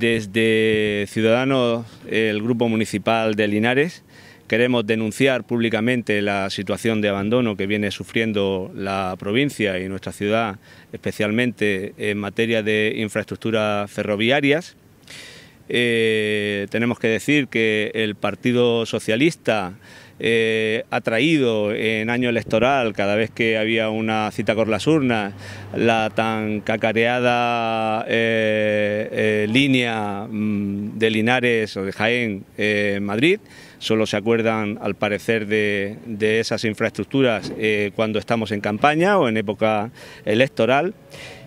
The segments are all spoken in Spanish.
Desde Ciudadanos, el Grupo Municipal de Linares, queremos denunciar públicamente la situación de abandono que viene sufriendo la provincia y nuestra ciudad, especialmente en materia de infraestructuras ferroviarias. Eh, tenemos que decir que el Partido Socialista ha eh, traído en año electoral, cada vez que había una cita con las urnas, la tan cacareada eh, eh, línea mm, de Linares o de Jaén, en Madrid, solo se acuerdan al parecer de esas infraestructuras cuando estamos en campaña o en época electoral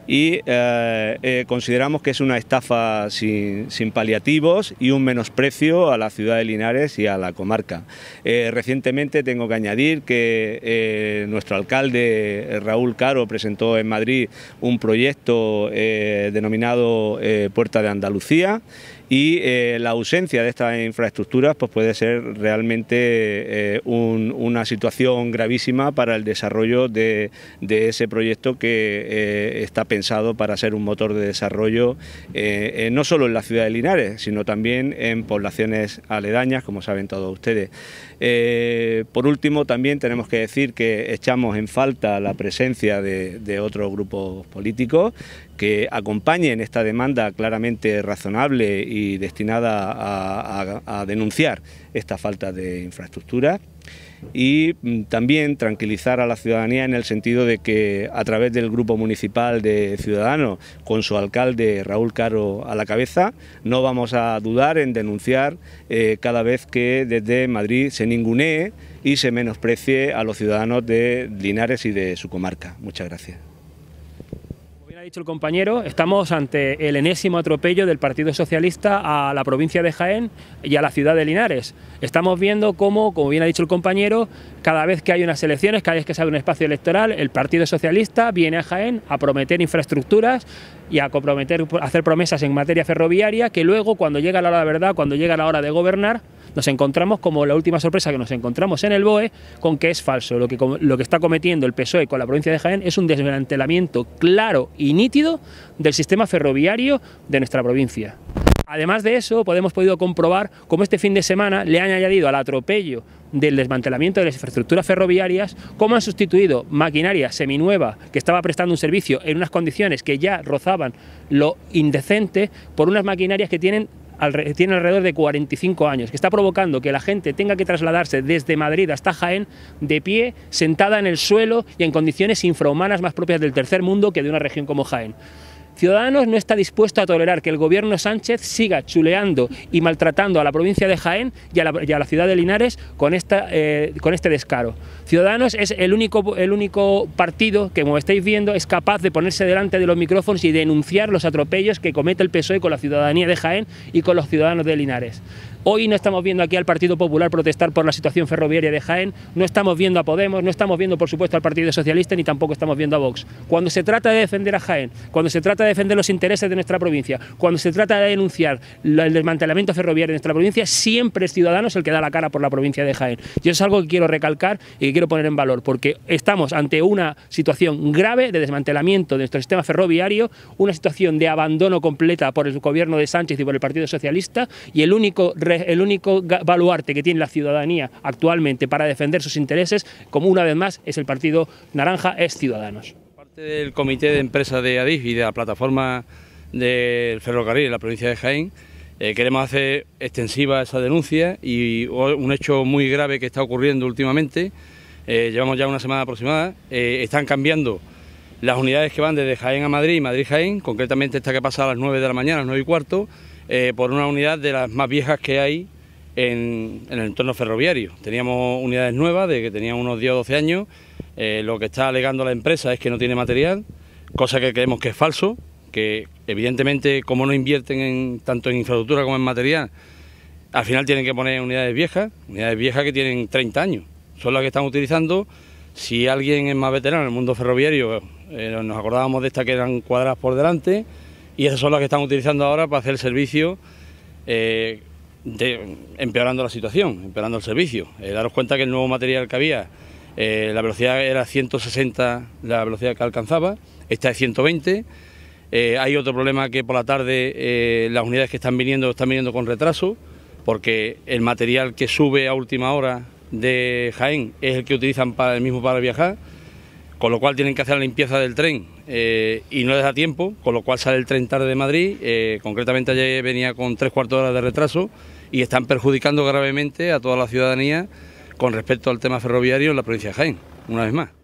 y eh, eh, consideramos que es una estafa sin, paliativos y un menosprecio a la ciudad de Linares y a la comarca. Eh, recientemente tengo que añadir que nuestro alcalde Raúl Caro presentó en Madrid un proyecto denominado Puerta de Andalucía y eh, la ausencia de estas infraestructuras pues puede ser realmente eh, una situación gravísima para el desarrollo de, ese proyecto que eh, está pensado para ser un motor de desarrollo no solo en la ciudad de Linares, sino también en poblaciones aledañas, como saben todos ustedes. por último, también tenemos que decir que echamos en falta la presencia de, de otros grupos políticos que acompañen esta demanda claramente razonable y destinada a, denunciar esta falta de infraestructura y mm, también tranquilizar a la ciudadanía en el sentido de que a través del grupo municipal de Ciudadanos, con su alcalde Raúl Caro a la cabeza, no vamos a dudar en denunciar eh, cada vez que desde Madrid se ningunee y se menosprecie a los ciudadanos de Linares y de su comarca. Muchas gracias ha dicho el compañero, estamos ante el enésimo atropello del Partido Socialista a la provincia de Jaén y a la ciudad de Linares. Estamos viendo cómo, como bien ha dicho el compañero, cada vez que hay unas elecciones, cada vez que se abre un espacio electoral, el Partido Socialista viene a Jaén a prometer infraestructuras y a comprometer, hacer promesas en materia ferroviaria que luego, cuando llega la hora de verdad, cuando llega la hora de gobernar, nos encontramos como la última sorpresa que nos encontramos en el BOE con que es falso. Lo que, está cometiendo el PSOE con la provincia de Jaén es un desmantelamiento claro y nítido del sistema ferroviario de nuestra provincia. Además de eso, hemos podido comprobar cómo este fin de semana le han añadido al atropello del desmantelamiento de las infraestructuras ferroviarias, cómo han sustituido maquinaria seminueva que estaba prestando un servicio en unas condiciones que ya rozaban lo indecente por unas maquinarias que tienen tiene alrededor de 45 años, que está provocando que la gente tenga que trasladarse desde Madrid hasta Jaén de pie, sentada en el suelo y en condiciones infrahumanas más propias del tercer mundo que de una región como Jaén. Ciudadanos no está dispuesto a tolerar que el gobierno Sánchez siga chuleando y maltratando a la provincia de Jaén y a la, ciudad de Linares con, esta, eh, con este descaro. Ciudadanos es el único, el único partido que, como estáis viendo, es capaz de ponerse delante de los micrófonos y denunciar los atropellos que comete el PSOE con la ciudadanía de Jaén y con los ciudadanos de Linares. Hoy no estamos viendo aquí al Partido Popular protestar por la situación ferroviaria de Jaén, no estamos viendo a Podemos, no estamos viendo, por supuesto, al Partido Socialista, ni tampoco estamos viendo a Vox. Cuando se trata de defender a Jaén, cuando se trata defender los intereses de nuestra provincia, cuando se trata de denunciar el desmantelamiento ferroviario de nuestra provincia, siempre es Ciudadanos el que da la cara por la provincia de Jaén. Y eso es algo que quiero recalcar y que quiero poner en valor, porque estamos ante una situación grave de desmantelamiento de nuestro sistema ferroviario, una situación de abandono completa por el gobierno de Sánchez y por el Partido Socialista, y el único, el único baluarte que tiene la ciudadanía actualmente para defender sus intereses, como una vez más es el Partido Naranja, es Ciudadanos del comité de empresas de Adif y de la plataforma del ferrocarril en la provincia de Jaén, eh, queremos hacer extensiva esa denuncia y un hecho muy grave que está ocurriendo últimamente. Eh, llevamos ya una semana aproximada. Eh, están cambiando las unidades que van desde Jaén a Madrid y Madrid-Jaén, concretamente esta que pasa a las 9 de la mañana, a las 9 y cuarto, por una unidad de las más viejas que hay en, el entorno ferroviario. Teníamos unidades nuevas de que tenían unos 10 o 12 años. Eh, lo que está alegando la empresa es que no tiene material, cosa que creemos que es falso, que evidentemente como no invierten en, tanto en infraestructura como en material, al final tienen que poner unidades viejas, unidades viejas que tienen 30 años. Son las que están utilizando. Si alguien es más veterano en el mundo ferroviario, eh, nos acordábamos de estas que eran cuadras por delante y esas son las que están utilizando ahora para hacer el servicio. Eh, empeorando la situación, empeorando el servicio. Eh, daros cuenta que el nuevo material que había, eh, la velocidad era 160, la velocidad que alcanzaba, esta es 120. Eh, hay otro problema que por la tarde las unidades que están viniendo están viniendo con retraso, porque el material que sube a última hora de Jaén es el que utilizan para el mismo para viajar con lo cual tienen que hacer la limpieza del tren eh, y no les da tiempo, con lo cual sale el tren tarde de Madrid, eh, concretamente ayer venía con tres cuartos de hora de retraso y están perjudicando gravemente a toda la ciudadanía con respecto al tema ferroviario en la provincia de Jaén, una vez más.